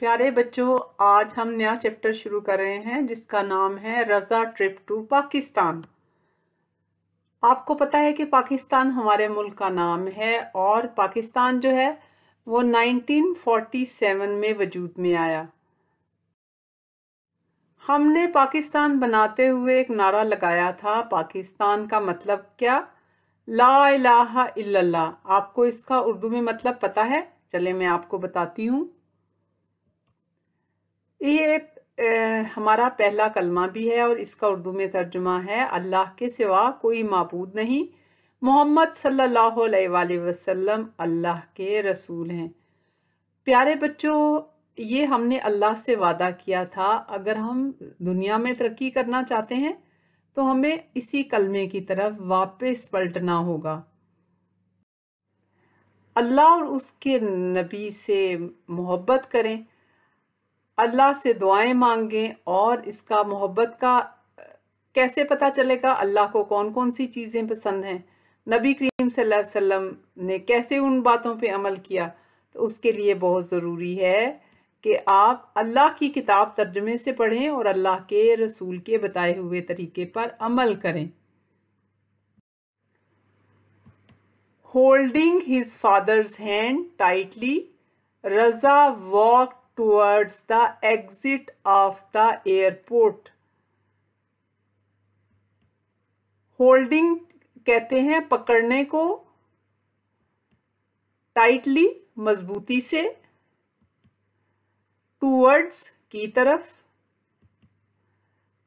प्यारे बच्चों आज हम नया चैप्टर शुरू कर रहे हैं जिसका नाम है रज़ा ट्रिप टू पाकिस्तान आपको पता है कि पाकिस्तान हमारे मुल्क का नाम है और पाकिस्तान जो है वो 1947 में वजूद में आया हमने पाकिस्तान बनाते हुए एक नारा लगाया था पाकिस्तान का मतलब क्या ला इलाहा इल्लल्लाह आपको इसका उर्दू में मतलब पता है चले मैं आपको बताती हूँ ये हमारा पहला कलमा भी है और इसका उर्दू में तर्जमा है अल्लाह के सिवा कोई मबूद नहीं मोहम्मद सल्लल्लाहु अलैहि वसल्लम अल्लाह के रसूल हैं प्यारे बच्चों ये हमने अल्लाह से वादा किया था अगर हम दुनिया में तरक्की करना चाहते हैं तो हमें इसी कलमे की तरफ वापस पलटना होगा अल्लाह और उसके नबी से मोहब्बत करें अल्लाह से दुआएं मांगें और इसका मोहब्बत का कैसे पता चलेगा अल्लाह को कौन कौन सी चीज़ें पसंद हैं नबी करीम सल्लल्लाहु अलैहि वसल्लम ने कैसे उन बातों पे अमल किया तो उसके लिए बहुत ज़रूरी है कि आप अल्लाह की किताब तर्जमे से पढ़ें और अल्लाह के रसूल के बताए हुए तरीके पर अमल करें holding his father's hand tightly Raza walk towards the exit of the airport. Holding कहते हैं पकड़ने को टाइटली मजबूती से towards की तरफ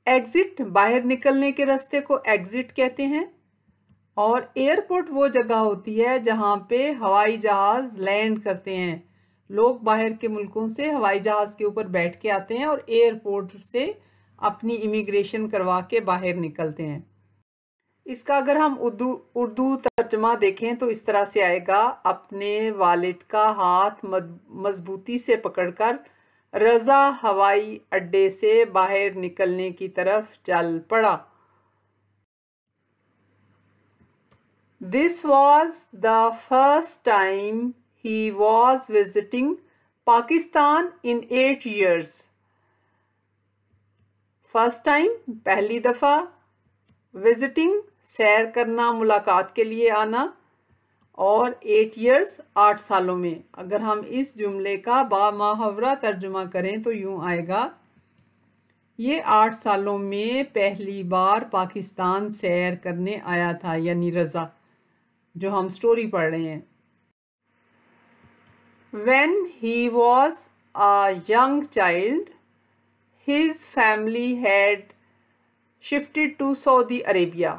एग्जिट बाहर निकलने के रास्ते को एग्जिट कहते हैं और एयरपोर्ट वो जगह होती है जहां पे हवाई जहाज़ लैंड करते हैं लोग बाहर के मुल्कों से हवाई जहाज़ के ऊपर बैठ के आते हैं और एयरपोर्ट से अपनी इमिग्रेशन करवा के बाहर निकलते हैं इसका अगर हम उर्दू उर्दू तर्जमा देखें तो इस तरह से आएगा अपने वालिद का हाथ मजबूती से पकड़कर रज़ा हवाई अड्डे से बाहर निकलने की तरफ चल पड़ा this was the first time he was visiting Pakistan in eight years. First time पहली दफ़ा विजिटिंग सैर करना मुलाकात के लिए आना और एट ईयर्स आठ सालों में अगर हम इस जुमले का बा माहवरा तर्जुमा करें तो यूं आएगा ये आठ सालों में पहली बार पाकिस्तान सैर करने आया था यानी रज़ा जो हम स्टोरी पढ़ रहे हैं When he was a young child, his family had shifted to Saudi Arabia.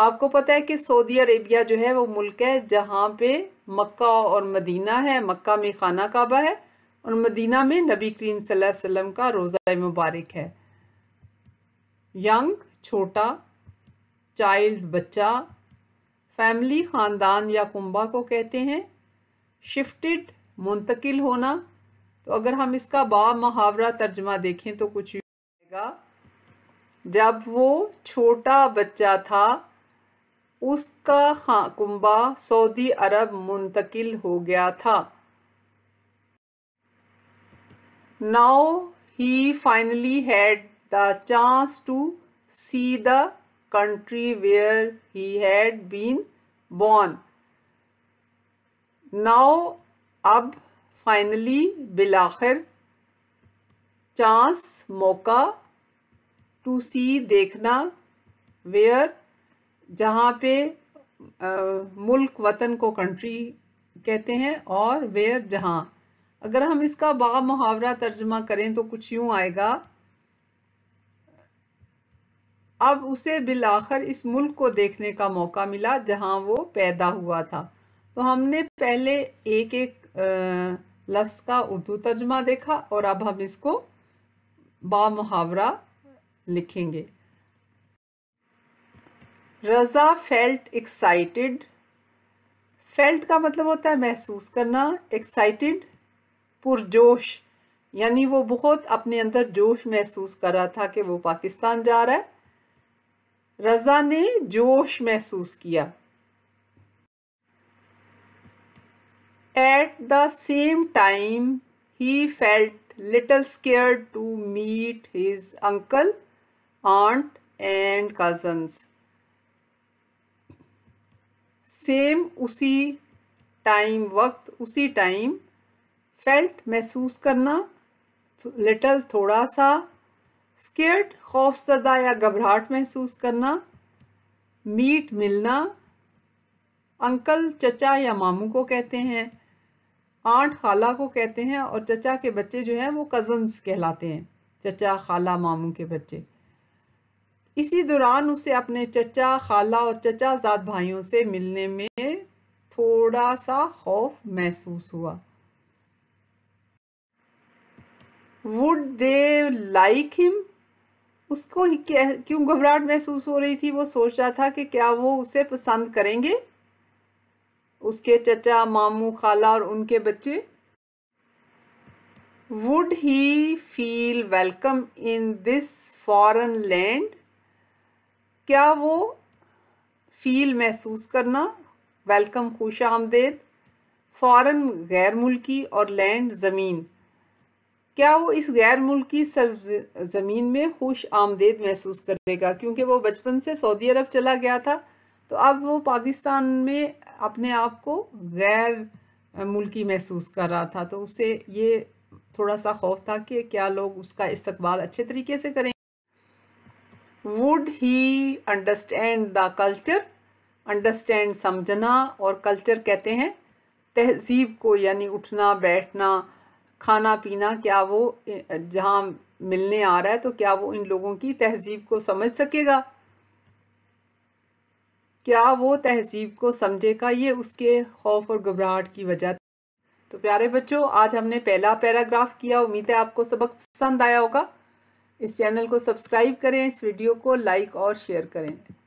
आपको पता है कि सऊदी अरेबिया जो है वो मुल्क है जहाँ पे मक्का और मदीना है मक्का में खाना काबा है और मदीना में नबी करीम सल्लल्लाहु अलैहि वसल्लम का रोज़ा मुबारक है यंग छोटा चाइल्ड बच्चा फैमिली ख़ानदान या कुंबा को कहते हैं शिफ्टेड मुंतकिल होना तो अगर हम इसका बा मुहावरा तर्जमा देखें तो कुछ आएगा जब वो छोटा बच्चा था उसका खा कुंबा सऊदी अरब मुंतकिल हो गया था now he finally had the chance to see the country where he had been born now अब फाइनली बिल आखिर चांस मौका टू सी देखना वेयर जहाँ पे आ, मुल्क वतन को कंट्री कहते हैं और वेयर जहाँ अगर हम इसका बा मुहावरा तर्जमा करें तो कुछ यूँ आएगा अब उसे बिल आखिर इस मुल्क को देखने का मौका मिला जहाँ वो पैदा हुआ था तो हमने पहले एक एक लफ्ज़ का उर्दू तर्जमा देखा और अब हम इसको बा मुहावरा लिखेंगे रज़ा फेल्ट एक्साइटेड फेल्ट का मतलब होता है महसूस करना एक्साइटेड पुरजोश यानी वो बहुत अपने अंदर जोश महसूस कर रहा था कि वो पाकिस्तान जा रहा है रज़ा ने जोश महसूस किया at the same time he felt little scared to meet his uncle aunt and cousins same उसी टाइम वक्त उसी टाइम फेल्ट महसूस करना लिटल थोड़ा सा स्केर्ड खौफजदा या घबराहट महसूस करना मीट मिलना अंकल चचा या मामू को कहते हैं आंट खाला को कहते हैं और चचा के बच्चे जो हैं वो कज़न्स कहलाते हैं चचा खाला मामू के बच्चे इसी दौरान उसे अपने चचा खाला और चचा जात भाइयों से मिलने में थोड़ा सा खौफ महसूस हुआ वुड दे लाइक हिम उसको क्यों घबराहट महसूस हो रही थी वो सोच रहा था कि क्या वो उसे पसंद करेंगे उसके चचा मामू खाला और उनके बच्चे would he feel welcome in this foreign land क्या वो फील महसूस करना वेलकम खुश आमदेद फॉरन गैर मुल्की और लैंड ज़मीन क्या वो इस गैर मुल्की सर ज़मीन में खुश आमदेद महसूस करेगा क्योंकि वो बचपन से सऊदी अरब चला गया था तो अब वो पाकिस्तान में अपने आप को गैर मुल्की महसूस कर रहा था तो उसे ये थोड़ा सा खौफ था कि क्या लोग उसका इस्तकबाल अच्छे तरीके से करें would he understand the culture understand समझना और कल्चर कहते हैं तहजीब को यानी उठना बैठना खाना पीना क्या वो जहाँ मिलने आ रहा है तो क्या वो इन लोगों की तहजीब को समझ सकेगा क्या वो तहजीब को समझेगा ये उसके खौफ और घबराहट की वजह तो प्यारे बच्चों आज हमने पहला पैराग्राफ किया उम्मीद है आपको सबक पसंद आया होगा इस चैनल को सब्सक्राइब करें इस वीडियो को लाइक और शेयर करें